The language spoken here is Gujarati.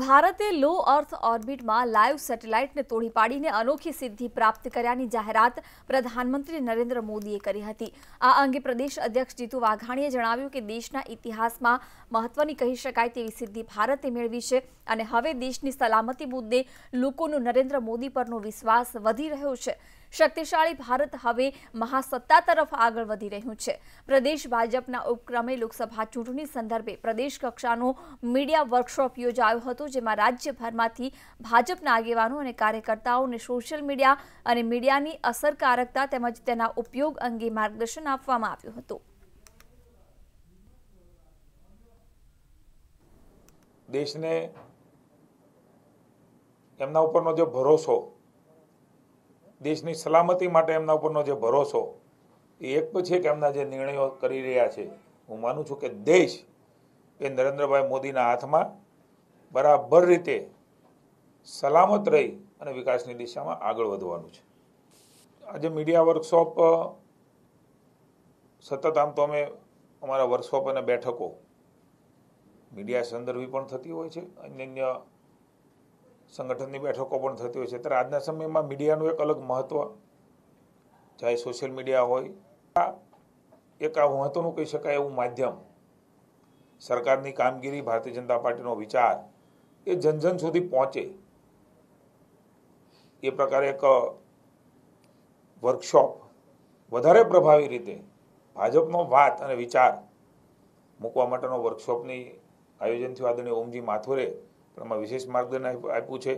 ભારતે લો અર્થ ઓર્બિટમાં લાઈવ સેટેલાઇટને તોડી પાડીને અનોખી સિદ્ધિ પ્રાપ્ત કર્યાની જાહેરાત પ્રધાનમંત્રી નરેન્દ્ર મોદીએ કરી હતી આ અંગે પ્રદેશ અધ્યક્ષ જીતુ વાઘાણીએ જણાવ્યું કે દેશના ઇતિહાસમાં મહત્વની કહી શકાય તેવી સિદ્ધિ ભારતે મેળવી છે અને હવે દેશની સલામતી મુદ્દે લોકોનો નરેન્દ્ર મોદી પરનો વિશ્વાસ વધી રહ્યો છે શક્તિશાળી ભારત હવે મહાસત્તા તરફ આગળ વધી રહ્યું છે પ્રદેશ ભાજપના ઉપક્રમે લોકસભા ચૂંટણી સંદર્ભે પ્રદેશ કક્ષાનો મીડિયા વર્કશોપ યોજાયો હતો જેમાં રાજ્યભરમાંથી ભાજપના આગેવાનો અને કાર્યકર્તાઓને સોશિયલ મીડિયા અને મીડિયાની અસરકારકતા તેમજ તેના ઉપયોગ અંગે માર્ગદર્શન આપવામાં આવ્યું હતું દેશને એમના ઉપરનો જે ભરોસો દેશની સલામતી માટે એમના ઉપરનો જે ભરોસો એ એક પછી એક એમના જે નિર્ણયો કરી રહ્યા છે હું માનું છું કે દેશ એ નરેન્દ્રભાઈ મોદીના હાથમાં બરાબર રીતે સલામત રહી અને વિકાસની દિશામાં આગળ વધવાનું છે આજે મીડિયા વર્કશોપ સતત આમ તો અમે અમારા વર્કશોપ અને બેઠકો મીડિયા સંદર્ભી પણ થતી હોય છે અન્ય અન્ય સંગઠનની બેઠકો પણ થતી હોય છે ત્યારે આજના સમયમાં મીડિયાનું એક અલગ મહત્ત્વ ચાહે સોશિયલ મીડિયા હોય એક આ મહત્વનું કહી શકાય એવું માધ્યમ સરકારની કામગીરી ભારતીય જનતા પાર્ટીનો વિચાર એ જનજન સુધી પહોંચે એ પ્રકારે એક વર્કશોપ વધારે પ્રભાવી રીતે ભાજપનો વાત અને વિચાર મૂકવા માટેનો વર્કશોપની આયોજન થયું આદરણીય ઓમજી માથુરે પણ આમાં વિશેષ માર્ગદર્શન આપ્યું છે